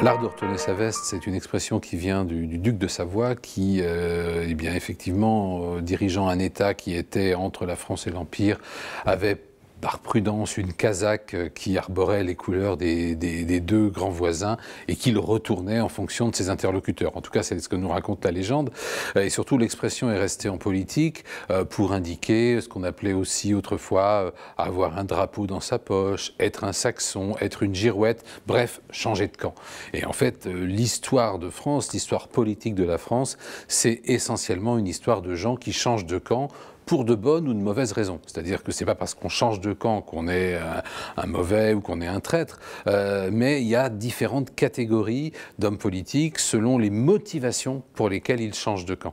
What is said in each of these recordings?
L'art de retourner sa veste, c'est une expression qui vient du, duc de Savoie, qui, euh, eh bien, effectivement, euh, dirigeant un État qui était entre la France et l'Empire, avait par prudence une casaque euh, qui arborait les couleurs des, deux grands voisins et qu'il retournait en fonction de ses interlocuteurs. En tout cas, c'est ce que nous raconte la légende. Euh, et surtout, l'expression est restée en politique euh, pour indiquer ce qu'on appelait aussi autrefois avoir un drapeau dans sa poche, être un saxon, être une girouette, bref, changer de camp. Et en fait, l'histoire de France, l'histoire politique de la France, c'est essentiellement une histoire de gens qui changent de camp pour de bonnes ou de mauvaises raisons. C'est-à-dire que ce n'est pas parce qu'on change de camp qu'on est euh, un, mauvais ou qu'on est un traître, euh, mais il y a différentes catégories d'hommes politiques selon les motivations pour lesquelles ils changent de camp.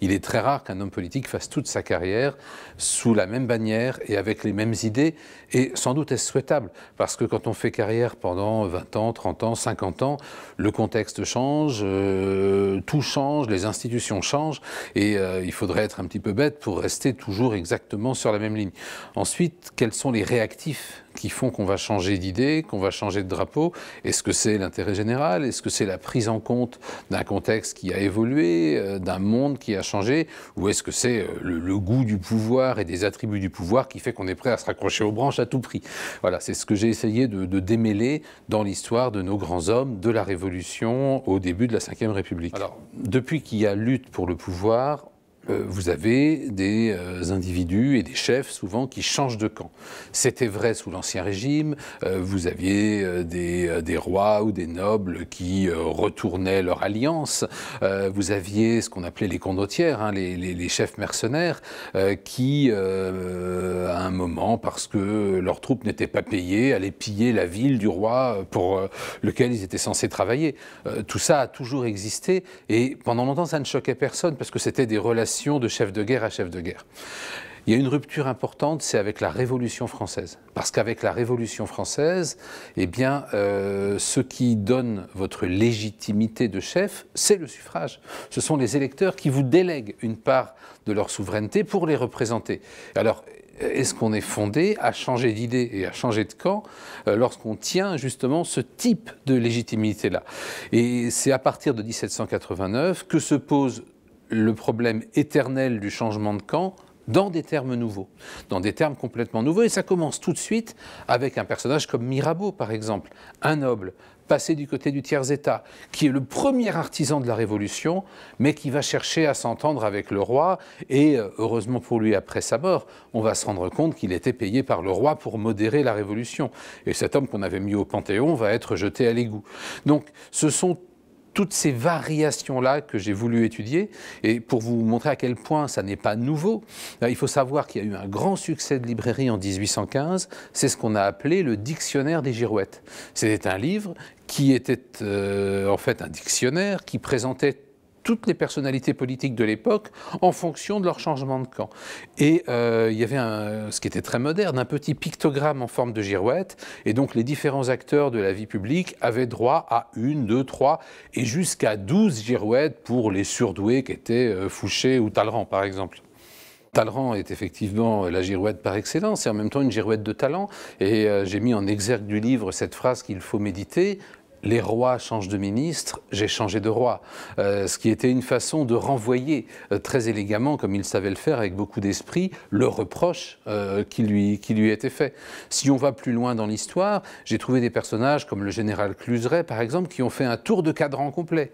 Il est très rare qu'un homme politique fasse toute sa carrière sous la même bannière et avec les mêmes idées. Et sans doute est-ce souhaitable, parce que quand on fait carrière pendant 20 ans, 30 ans, 50 ans, le contexte change, euh, tout change, les institutions changent, et euh, il faudrait être un petit peu bête pour rester toujours exactement sur la même ligne. Ensuite, quels sont les réactifs qui font qu'on va changer d'idée, qu'on va changer de drapeau. Est-ce que c'est l'intérêt général Est-ce que c'est la prise en compte d'un contexte qui a évolué, euh, d'un monde qui a changé Ou est-ce que c'est euh, le, goût du pouvoir et des attributs du pouvoir qui fait qu'on est prêt à se raccrocher aux branches à tout prix Voilà, c'est ce que j'ai essayé de, de, démêler dans l'histoire de nos grands hommes de la Révolution au début de la Ve République. Alors, depuis qu'il y a lutte pour le pouvoir, euh, vous avez des euh, individus et des chefs souvent qui changent de camp. C'était vrai sous l'Ancien Régime, euh, vous aviez des, rois ou des nobles qui retournaient leur alliance, vous aviez ce qu'on appelait les condottières, hein, les, les, chefs mercenaires, qui à un moment, parce que leurs troupes n'étaient pas payées, allaient piller la ville du roi pour lequel ils étaient censés travailler. tout ça a toujours existé et pendant longtemps ça ne choquait personne parce que c'était des relations de chef de guerre à chef de guerre. Il y a une rupture importante, c'est avec la Révolution française. Parce qu'avec la Révolution française, eh bien, euh, ce qui donne votre légitimité de chef, c'est le suffrage. Ce sont les électeurs qui vous délèguent une part de leur souveraineté pour les représenter. Alors, est-ce qu'on est fondé à changer d'idée et à changer de camp euh, lorsqu'on tient justement ce type de légitimité-là Et c'est à partir de 1789 que se pose le problème éternel du changement de camp dans des termes nouveaux, dans des termes complètement nouveaux. Et ça commence tout de suite avec un personnage comme Mirabeau, par exemple, un noble passé du côté du tiers-État, qui est le premier artisan de la Révolution, mais qui va chercher à s'entendre avec le roi, et euh, heureusement pour lui, après sa mort, on va se rendre compte qu'il était payé par le roi pour modérer la Révolution. Et cet homme qu'on avait mis au Panthéon va être jeté à l'égout. Donc ce sont toutes ces variations-là que j'ai voulu étudier. Et pour vous montrer à quel point ça n'est pas nouveau, euh, il faut savoir qu'il y a eu un grand succès de librairie en 1815. C'est ce qu'on a appelé le Dictionnaire des Girouettes. C'était un livre qui était euh, en fait un dictionnaire qui présentait toutes les personnalités politiques de l'époque en fonction de leur changement de camp. Et euh, il y avait ce qui était très moderne, un petit pictogramme en forme de girouette, et donc les différents acteurs de la vie publique avaient droit à une, deux, trois, et jusqu'à douze girouettes pour les surdoués qui étaient euh, Fouché ou Talleyrand, par exemple. Talleyrand est effectivement euh, la girouette par excellence et en même temps une girouette de talent. Et j'ai mis en exergue du livre cette phrase qu'il faut méditer les rois changent de ministre, j'ai changé de roi. Euh, ce qui était une façon de renvoyer euh, très élégamment, comme il savait le faire avec beaucoup d'esprit, le reproche euh, qui, lui, qui lui était fait. Si on va plus loin dans l'histoire, j'ai trouvé des personnages comme le général Cluseret, par exemple, qui ont fait un tour de cadran complet.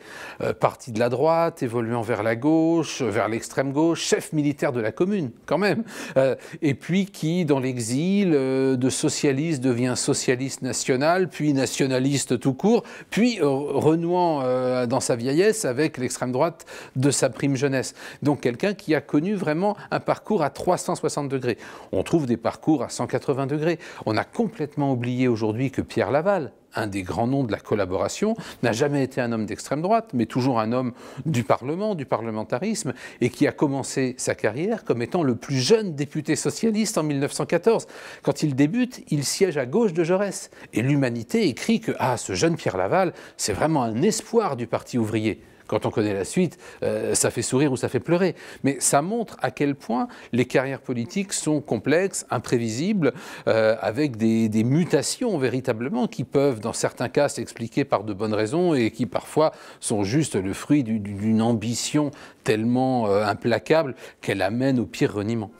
parti de la droite, évoluant vers la gauche, vers l'extrême gauche, chef militaire de la commune, quand même. et puis qui, dans l'exil, de socialiste devient socialiste national, puis nationaliste tout court puis euh, renouant euh, dans sa vieillesse avec l'extrême droite de sa prime jeunesse. Donc quelqu'un qui a connu vraiment un parcours à 360 degrés. On trouve des parcours à 180 degrés. On a complètement oublié aujourd'hui que Pierre Laval, un des grands noms de la collaboration, n'a jamais été un homme d'extrême droite, mais toujours un homme du Parlement, du parlementarisme, et qui a commencé sa carrière comme étant le plus jeune député socialiste en 1914. Quand il débute, il siège à gauche de Jaurès. Et l'humanité écrit que ah, ce jeune Pierre Laval, c'est vraiment un espoir du Parti ouvrier. Quand on connaît la suite, euh, ça fait sourire ou ça fait pleurer. Mais ça montre à quel point les carrières politiques sont complexes, imprévisibles, euh, avec des, mutations véritablement qui peuvent, dans certains cas, s'expliquer par de bonnes raisons et qui parfois sont juste le fruit d'une ambition tellement euh, implacable qu'elle amène au pire reniement.